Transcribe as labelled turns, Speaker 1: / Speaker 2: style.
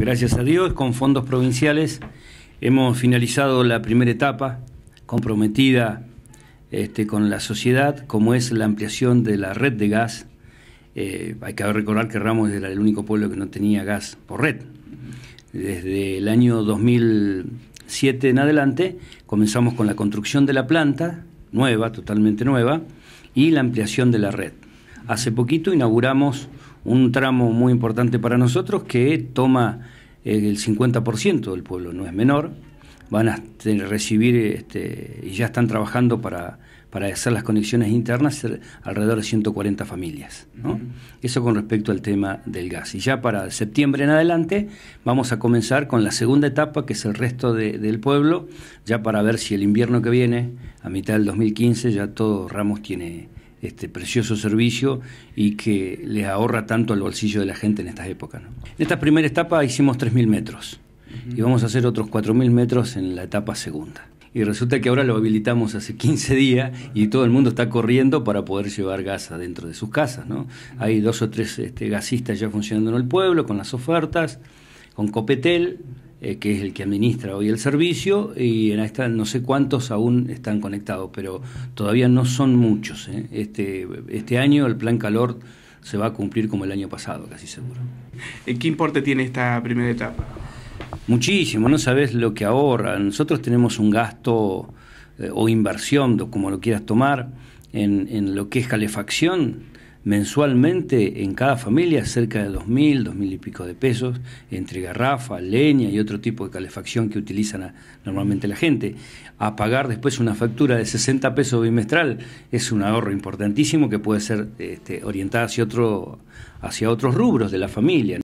Speaker 1: Gracias a Dios, con fondos provinciales hemos finalizado la primera etapa comprometida este, con la sociedad, como es la ampliación de la red de gas. Eh, hay que recordar que Ramos era el único pueblo que no tenía gas por red. Desde el año 2007 en adelante comenzamos con la construcción de la planta, nueva, totalmente nueva, y la ampliación de la red. Hace poquito inauguramos un tramo muy importante para nosotros que toma eh, el 50% del pueblo, no es menor. Van a recibir este, y ya están trabajando para, hacer las conexiones internas alrededor de 140 familias. Eso con respecto al tema del gas. Y ya para septiembre en adelante vamos a comenzar con la segunda etapa, que es el resto del pueblo, ya para ver si el invierno que viene, a mitad del 2015, ya todo Ramos tiene, este precioso servicio y que les ahorra tanto al bolsillo de la gente en estas épocas. En esta primera etapa hicimos 3.000 metros y vamos a hacer otros 4.000 metros en la etapa segunda. Y resulta que ahora lo habilitamos hace 15 días y todo el mundo está corriendo para poder llevar gas adentro de sus casas. ¿no? Hay dos o tres este, gasistas ya funcionando en el pueblo con las ofertas, con Copetel, eh, que es el que administra hoy el servicio, y en esta no sé cuántos aún están conectados, pero todavía no son muchos. ¿eh? Este, este año el plan calor se va a cumplir como el año pasado, casi seguro. Eh, ¿Qué importe tiene esta primera etapa? Muchísimo, no sabes lo que ahorra. Nosotros tenemos un gasto o inversión, como lo quieras tomar, en, en lo que es calefacción mensualmente en cada familia cerca de 2.000, 2.000 y pico de pesos entre garrafa, leña y otro tipo de calefacción que utilizan normalmente la gente. A pagar después una factura de 60 pesos bimestral es un ahorro importantísimo que puede ser este, hacia, otro, hacia otros rubros de la familia.